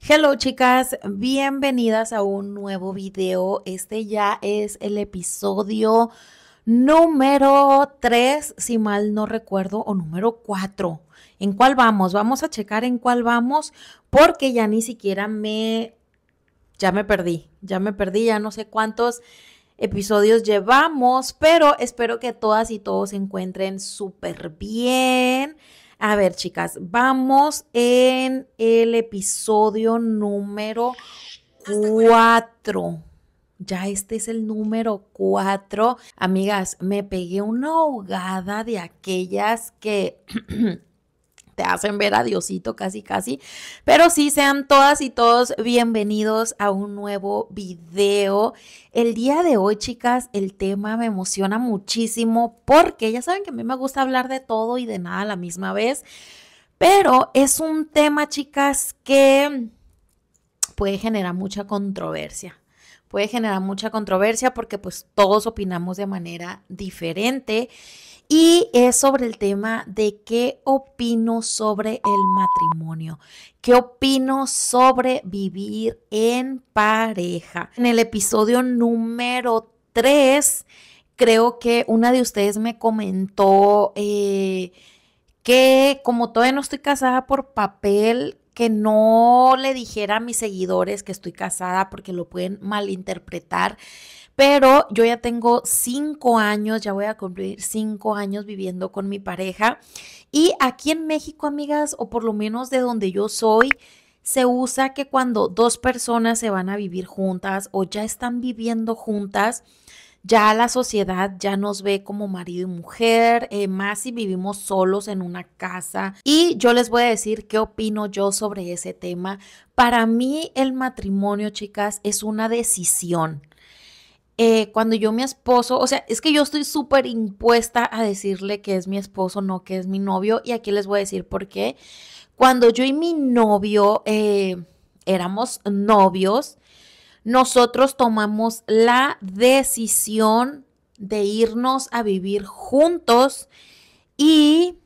Hello chicas, bienvenidas a un nuevo video. Este ya es el episodio número 3, si mal no recuerdo, o número 4. ¿En cuál vamos? Vamos a checar en cuál vamos porque ya ni siquiera me... Ya me perdí, ya me perdí, ya no sé cuántos episodios llevamos, pero espero que todas y todos se encuentren súper bien. A ver, chicas, vamos en el episodio número 4. Ya este es el número 4. Amigas, me pegué una ahogada de aquellas que te hacen ver a Diosito casi casi. Pero sí, sean todas y todos bienvenidos a un nuevo video. El día de hoy, chicas, el tema me emociona muchísimo porque ya saben que a mí me gusta hablar de todo y de nada a la misma vez. Pero es un tema, chicas, que puede generar mucha controversia puede generar mucha controversia porque pues todos opinamos de manera diferente. Y es sobre el tema de qué opino sobre el matrimonio, qué opino sobre vivir en pareja. En el episodio número 3, creo que una de ustedes me comentó eh, que como todavía no estoy casada por papel, que no le dijera a mis seguidores que estoy casada porque lo pueden malinterpretar. Pero yo ya tengo cinco años, ya voy a cumplir cinco años viviendo con mi pareja. Y aquí en México, amigas, o por lo menos de donde yo soy, se usa que cuando dos personas se van a vivir juntas o ya están viviendo juntas, ya la sociedad ya nos ve como marido y mujer, eh, más si vivimos solos en una casa. Y yo les voy a decir qué opino yo sobre ese tema. Para mí el matrimonio, chicas, es una decisión. Eh, cuando yo mi esposo, o sea, es que yo estoy súper impuesta a decirle que es mi esposo, no que es mi novio. Y aquí les voy a decir por qué. Cuando yo y mi novio eh, éramos novios, nosotros tomamos la decisión de irnos a vivir juntos y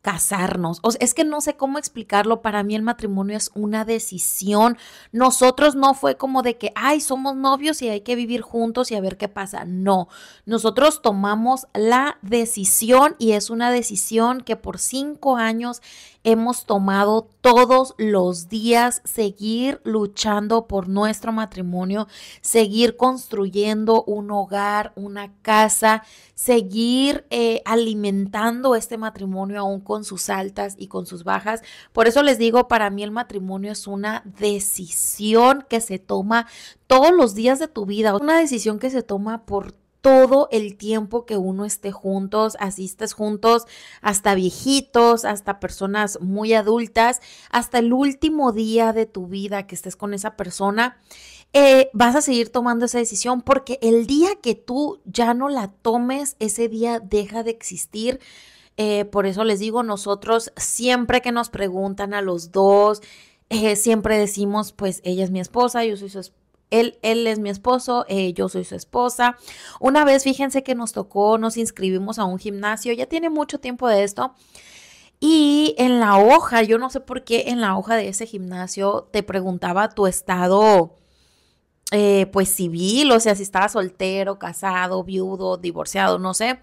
casarnos. es que no sé cómo explicarlo. Para mí el matrimonio es una decisión. Nosotros no fue como de que, ay, somos novios y hay que vivir juntos y a ver qué pasa. No, nosotros tomamos la decisión y es una decisión que por cinco años hemos tomado todos los días seguir luchando por nuestro matrimonio, seguir construyendo un hogar, una casa, seguir eh, alimentando este matrimonio aún con sus altas y con sus bajas. Por eso les digo, para mí el matrimonio es una decisión que se toma todos los días de tu vida, una decisión que se toma por todo el tiempo que uno esté juntos, asistes juntos hasta viejitos, hasta personas muy adultas, hasta el último día de tu vida que estés con esa persona, eh, vas a seguir tomando esa decisión porque el día que tú ya no la tomes, ese día deja de existir. Eh, por eso les digo, nosotros siempre que nos preguntan a los dos, eh, siempre decimos, pues ella es mi esposa, yo soy su esposa él, es mi esposo, eh, yo soy su esposa. Una vez, fíjense que nos tocó, nos inscribimos a un gimnasio, ya tiene mucho tiempo de esto. Y en la hoja, yo no sé por qué en la hoja de ese gimnasio te preguntaba tu estado, eh, pues civil, o sea, si estaba soltero, casado, viudo, divorciado, no sé.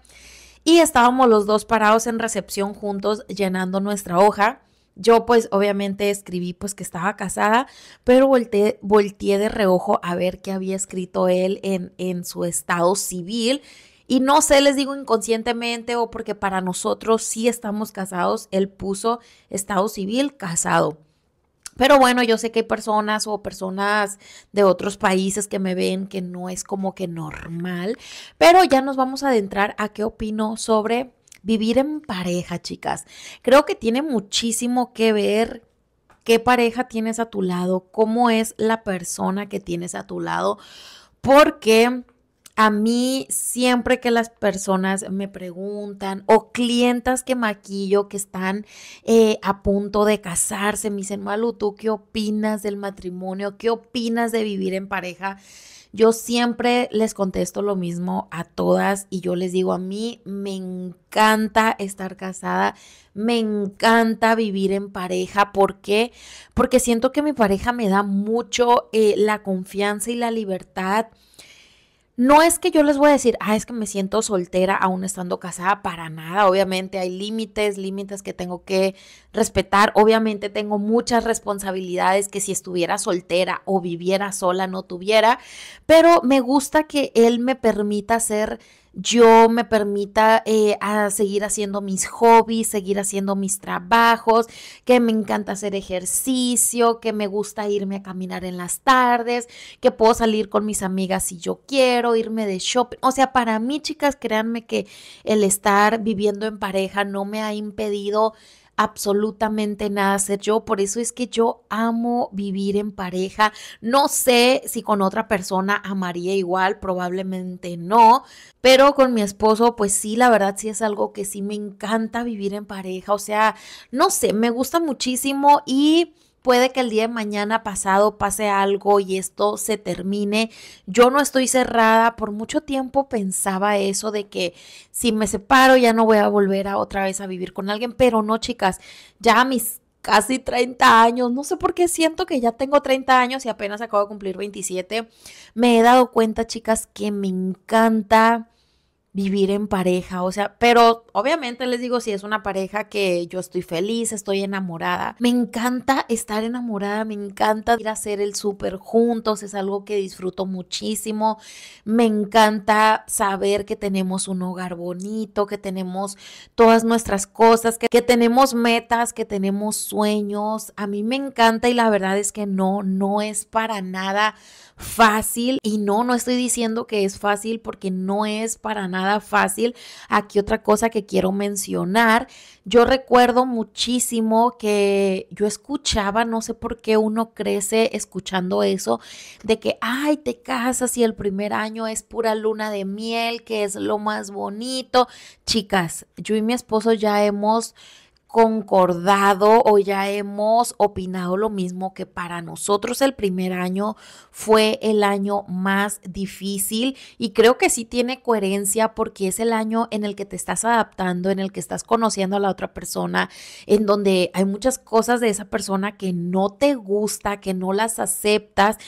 Y estábamos los dos parados en recepción juntos llenando nuestra hoja. Yo pues obviamente escribí pues que estaba casada, pero volteé, de reojo a ver qué había escrito él en, en su estado civil. Y no sé, les digo inconscientemente o porque para nosotros sí estamos casados, él puso estado civil casado. Pero bueno, yo sé que hay personas o personas de otros países que me ven que no es como que normal, pero ya nos vamos a adentrar a qué opino sobre Vivir en pareja, chicas. Creo que tiene muchísimo que ver qué pareja tienes a tu lado, cómo es la persona que tienes a tu lado, porque a mí siempre que las personas me preguntan o clientas que maquillo que están eh, a punto de casarse, me dicen, Malu, ¿tú qué opinas del matrimonio? ¿Qué opinas de vivir en pareja? Yo siempre les contesto lo mismo a todas y yo les digo, a mí me encanta estar casada, me encanta vivir en pareja. ¿Por qué? Porque siento que mi pareja me da mucho eh, la confianza y la libertad no es que yo les voy a decir, ah, es que me siento soltera aún estando casada, para nada. Obviamente hay límites, límites que tengo que respetar. Obviamente tengo muchas responsabilidades que si estuviera soltera o viviera sola no tuviera, pero me gusta que él me permita ser yo me permita eh, a seguir haciendo mis hobbies, seguir haciendo mis trabajos, que me encanta hacer ejercicio, que me gusta irme a caminar en las tardes, que puedo salir con mis amigas si yo quiero, irme de shopping. O sea, para mí, chicas, créanme que el estar viviendo en pareja no me ha impedido absolutamente nada ser yo. Por eso es que yo amo vivir en pareja. No sé si con otra persona amaría igual, probablemente no, pero con mi esposo, pues sí, la verdad sí es algo que sí me encanta vivir en pareja. O sea, no sé, me gusta muchísimo y puede que el día de mañana pasado pase algo y esto se termine. Yo no estoy cerrada. Por mucho tiempo pensaba eso de que si me separo ya no voy a volver a otra vez a vivir con alguien. Pero no, chicas, ya mis casi 30 años, no sé por qué siento que ya tengo 30 años y apenas acabo de cumplir 27, me he dado cuenta, chicas, que me encanta vivir en pareja, o sea, pero obviamente les digo, si es una pareja que yo estoy feliz, estoy enamorada, me encanta estar enamorada, me encanta ir a hacer el súper juntos, es algo que disfruto muchísimo, me encanta saber que tenemos un hogar bonito, que tenemos todas nuestras cosas, que, que tenemos metas, que tenemos sueños, a mí me encanta y la verdad es que no, no es para nada fácil y no, no estoy diciendo que es fácil porque no es para nada nada fácil. Aquí otra cosa que quiero mencionar, yo recuerdo muchísimo que yo escuchaba, no sé por qué uno crece escuchando eso, de que, ay, te casas y el primer año es pura luna de miel, que es lo más bonito. Chicas, yo y mi esposo ya hemos concordado o ya hemos opinado lo mismo que para nosotros el primer año fue el año más difícil y creo que sí tiene coherencia porque es el año en el que te estás adaptando, en el que estás conociendo a la otra persona, en donde hay muchas cosas de esa persona que no te gusta, que no las aceptas.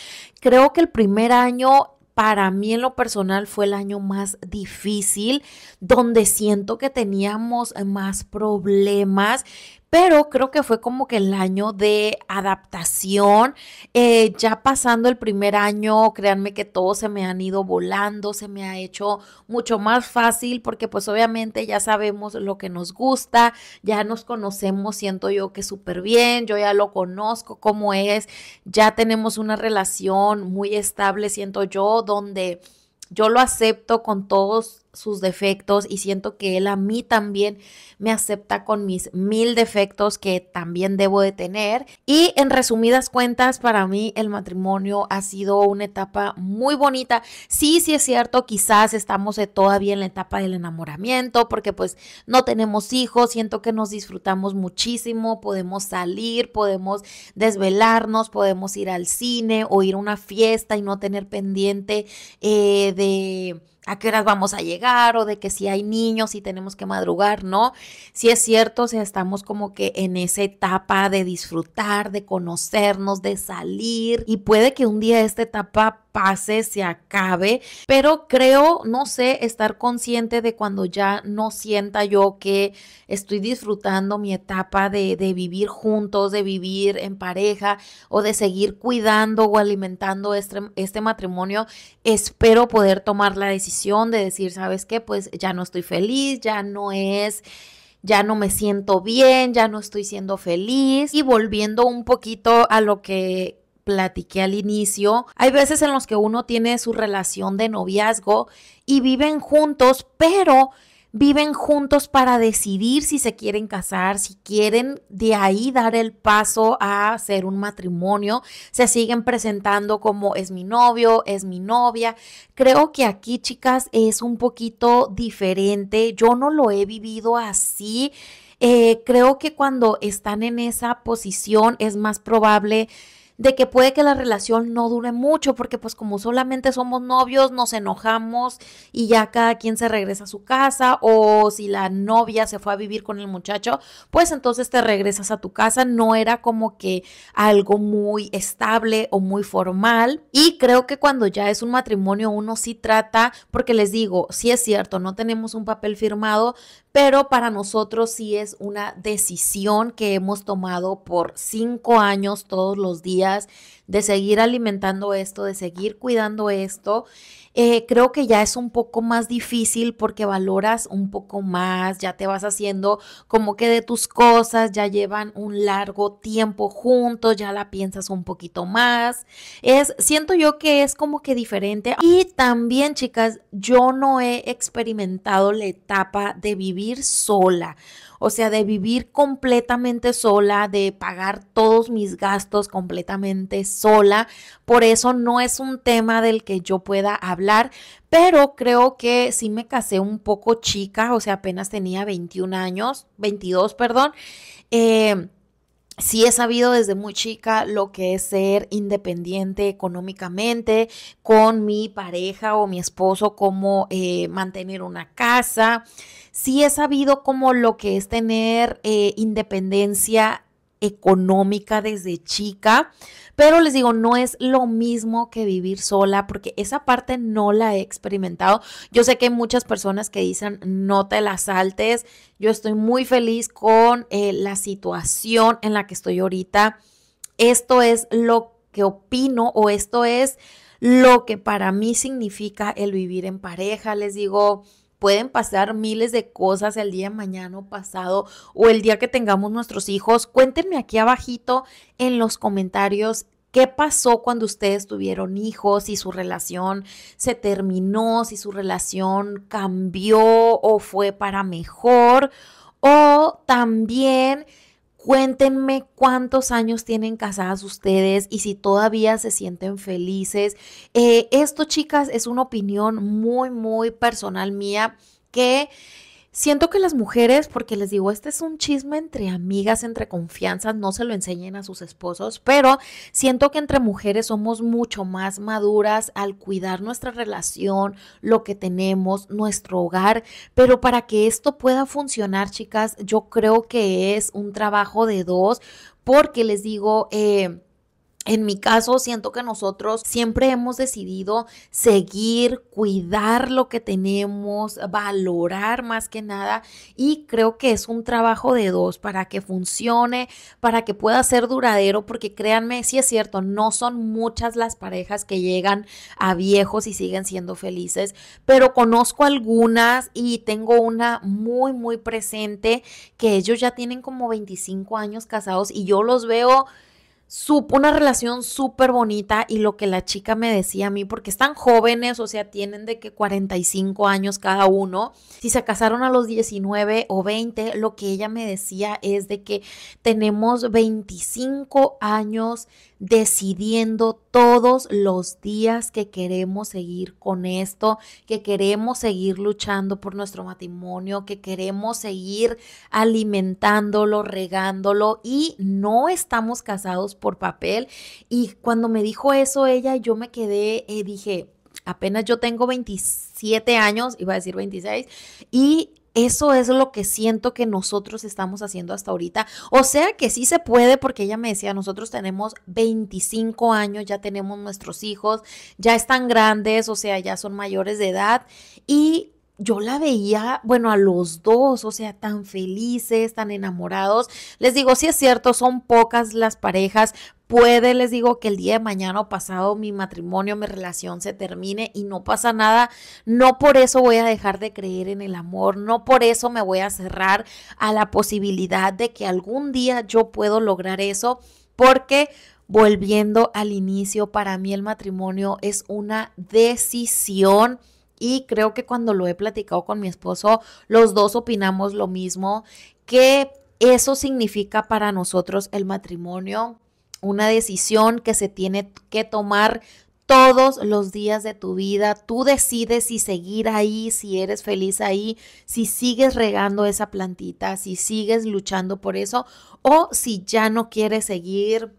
Creo que el primer año para mí en lo personal fue el año más difícil, donde siento que teníamos más problemas pero creo que fue como que el año de adaptación. Eh, ya pasando el primer año, créanme que todo se me han ido volando, se me ha hecho mucho más fácil porque pues obviamente ya sabemos lo que nos gusta, ya nos conocemos, siento yo que súper bien, yo ya lo conozco cómo es, ya tenemos una relación muy estable, siento yo, donde yo lo acepto con todos sus defectos y siento que Él a mí también me acepta con mis mil defectos que también debo de tener. Y en resumidas cuentas, para mí el matrimonio ha sido una etapa muy bonita. Sí, sí es cierto, quizás estamos eh, todavía en la etapa del enamoramiento porque pues no tenemos hijos, siento que nos disfrutamos muchísimo, podemos salir, podemos desvelarnos, podemos ir al cine o ir a una fiesta y no tener pendiente eh, de a qué horas vamos a llegar o de que si hay niños y tenemos que madrugar, ¿no? Si es cierto, o sea, estamos como que en esa etapa de disfrutar, de conocernos, de salir y puede que un día esta etapa pase, se acabe, pero creo, no sé, estar consciente de cuando ya no sienta yo que estoy disfrutando mi etapa de, vivir juntos, de vivir en pareja o de seguir cuidando o alimentando este, este matrimonio, espero poder tomar la decisión de decir, ¿sabes qué? Pues ya no estoy feliz, ya no es ya no me siento bien, ya no estoy siendo feliz. Y volviendo un poquito a lo que platiqué al inicio, hay veces en los que uno tiene su relación de noviazgo y viven juntos, pero viven juntos para decidir si se quieren casar, si quieren de ahí dar el paso a hacer un matrimonio, se siguen presentando como es mi novio, es mi novia. Creo que aquí, chicas, es un poquito diferente. Yo no lo he vivido así. Eh, creo que cuando están en esa posición es más probable de que puede que la relación no dure mucho, porque pues como solamente somos novios, nos enojamos y ya cada quien se regresa a su casa, o si la novia se fue a vivir con el muchacho, pues entonces te regresas a tu casa, no era como que algo muy estable o muy formal. Y creo que cuando ya es un matrimonio uno sí trata, porque les digo, sí es cierto, no tenemos un papel firmado, pero para nosotros sí es una decisión que hemos tomado por cinco años todos los días de seguir alimentando esto, de seguir cuidando esto, eh, creo que ya es un poco más difícil porque valoras un poco más, ya te vas haciendo como que de tus cosas, ya llevan un largo tiempo juntos, ya la piensas un poquito más. Es, siento yo que es como que diferente. Y también, chicas, yo no he experimentado la etapa de vivir sola o sea, de vivir completamente sola, de pagar todos mis gastos completamente sola. Por eso no es un tema del que yo pueda hablar, pero creo que sí me casé un poco chica, o sea, apenas tenía 21 años, 22, perdón. Eh, Sí he sabido desde muy chica lo que es ser independiente económicamente con mi pareja o mi esposo, cómo eh, mantener una casa. Sí he sabido como lo que es tener eh, independencia económica desde chica, pero les digo, no es lo mismo que vivir sola porque esa parte no la he experimentado. Yo sé que hay muchas personas que dicen, no te la saltes, yo estoy muy feliz con eh, la situación en la que estoy ahorita. Esto es lo que opino o esto es lo que para mí significa el vivir en pareja. Les digo, Pueden pasar miles de cosas el día de mañana o pasado o el día que tengamos nuestros hijos. Cuéntenme aquí abajito en los comentarios qué pasó cuando ustedes tuvieron hijos, si su relación se terminó, si su relación cambió o fue para mejor, o también Cuéntenme cuántos años tienen casadas ustedes y si todavía se sienten felices. Eh, esto, chicas, es una opinión muy, muy personal mía que Siento que las mujeres, porque les digo, este es un chisme entre amigas, entre confianzas, no se lo enseñen a sus esposos, pero siento que entre mujeres somos mucho más maduras al cuidar nuestra relación, lo que tenemos, nuestro hogar, pero para que esto pueda funcionar, chicas, yo creo que es un trabajo de dos, porque les digo, eh, en mi caso, siento que nosotros siempre hemos decidido seguir, cuidar lo que tenemos, valorar más que nada y creo que es un trabajo de dos para que funcione, para que pueda ser duradero, porque créanme, sí es cierto, no son muchas las parejas que llegan a viejos y siguen siendo felices, pero conozco algunas y tengo una muy, muy presente que ellos ya tienen como 25 años casados y yo los veo una relación súper bonita y lo que la chica me decía a mí, porque están jóvenes, o sea, tienen de que 45 años cada uno, si se casaron a los 19 o 20, lo que ella me decía es de que tenemos 25 años decidiendo todos los días que queremos seguir con esto, que queremos seguir luchando por nuestro matrimonio, que queremos seguir alimentándolo, regándolo y no estamos casados por papel. Y cuando me dijo eso ella, yo me quedé, y eh, dije, apenas yo tengo 27 años, iba a decir 26, y eso es lo que siento que nosotros estamos haciendo hasta ahorita. O sea que sí se puede, porque ella me decía, nosotros tenemos 25 años, ya tenemos nuestros hijos, ya están grandes, o sea, ya son mayores de edad. Y yo la veía, bueno, a los dos, o sea, tan felices, tan enamorados. Les digo, sí es cierto, son pocas las parejas, puede, les digo, que el día de mañana o pasado mi matrimonio, mi relación se termine y no pasa nada. No por eso voy a dejar de creer en el amor, no por eso me voy a cerrar a la posibilidad de que algún día yo puedo lograr eso, porque volviendo al inicio, para mí el matrimonio es una decisión. Y creo que cuando lo he platicado con mi esposo, los dos opinamos lo mismo, que eso significa para nosotros el matrimonio, una decisión que se tiene que tomar todos los días de tu vida. Tú decides si seguir ahí, si eres feliz ahí, si sigues regando esa plantita, si sigues luchando por eso o si ya no quieres seguir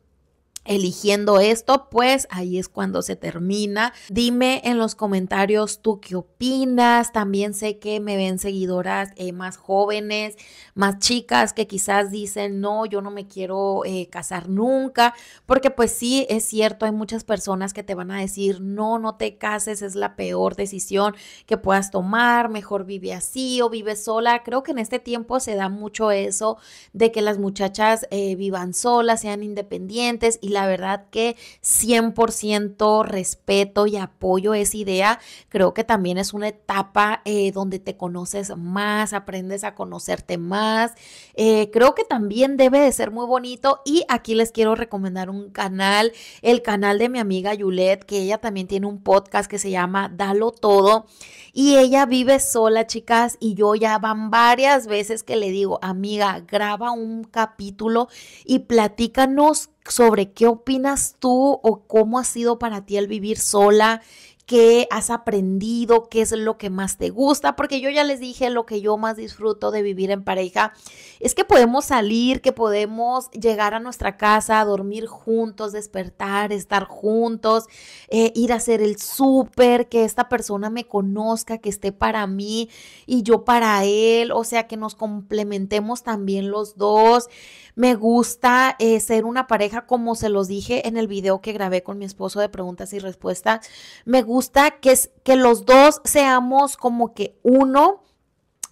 eligiendo esto, pues ahí es cuando se termina. Dime en los comentarios tú qué opinas. También sé que me ven seguidoras eh, más jóvenes, más chicas que quizás dicen, no, yo no me quiero eh, casar nunca, porque pues sí, es cierto, hay muchas personas que te van a decir, no, no te cases, es la peor decisión que puedas tomar, mejor vive así o vive sola. Creo que en este tiempo se da mucho eso de que las muchachas eh, vivan solas, sean independientes y la verdad que 100% respeto y apoyo esa idea. Creo que también es una etapa eh, donde te conoces más, aprendes a conocerte más. Eh, creo que también debe de ser muy bonito y aquí les quiero recomendar un canal, el canal de mi amiga Yulet, que ella también tiene un podcast que se llama Dalo Todo y ella vive sola, chicas, y yo ya van varias veces que le digo, amiga, graba un capítulo y platícanos sobre qué opinas tú o cómo ha sido para ti el vivir sola qué has aprendido, qué es lo que más te gusta, porque yo ya les dije lo que yo más disfruto de vivir en pareja, es que podemos salir, que podemos llegar a nuestra casa, dormir juntos, despertar, estar juntos, eh, ir a hacer el súper, que esta persona me conozca, que esté para mí y yo para él, o sea, que nos complementemos también los dos. Me gusta eh, ser una pareja, como se los dije en el video que grabé con mi esposo de preguntas y respuestas, me gusta gusta que, que los dos seamos como que uno,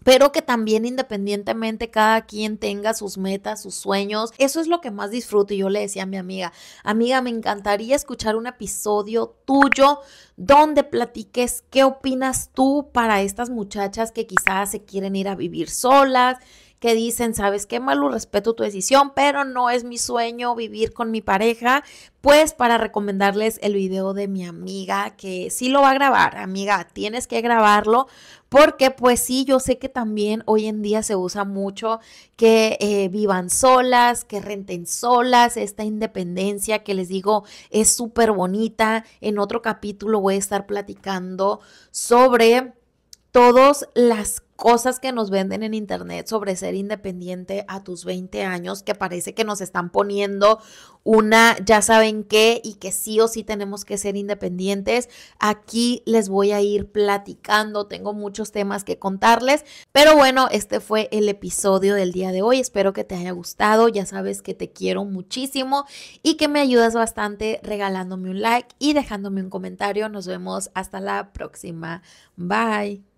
pero que también independientemente cada quien tenga sus metas, sus sueños. Eso es lo que más disfruto. Y yo le decía a mi amiga, amiga, me encantaría escuchar un episodio tuyo donde platiques qué opinas tú para estas muchachas que quizás se quieren ir a vivir solas, que dicen, sabes qué, malo, respeto tu decisión, pero no es mi sueño vivir con mi pareja, pues para recomendarles el video de mi amiga que sí lo va a grabar, amiga, tienes que grabarlo porque pues sí, yo sé que también hoy en día se usa mucho que eh, vivan solas, que renten solas, esta independencia que les digo es súper bonita. En otro capítulo voy a estar platicando sobre todas las cosas que nos venden en internet sobre ser independiente a tus 20 años, que parece que nos están poniendo una ya saben qué y que sí o sí tenemos que ser independientes. Aquí les voy a ir platicando, tengo muchos temas que contarles, pero bueno, este fue el episodio del día de hoy, espero que te haya gustado, ya sabes que te quiero muchísimo y que me ayudas bastante regalándome un like y dejándome un comentario, nos vemos hasta la próxima, bye.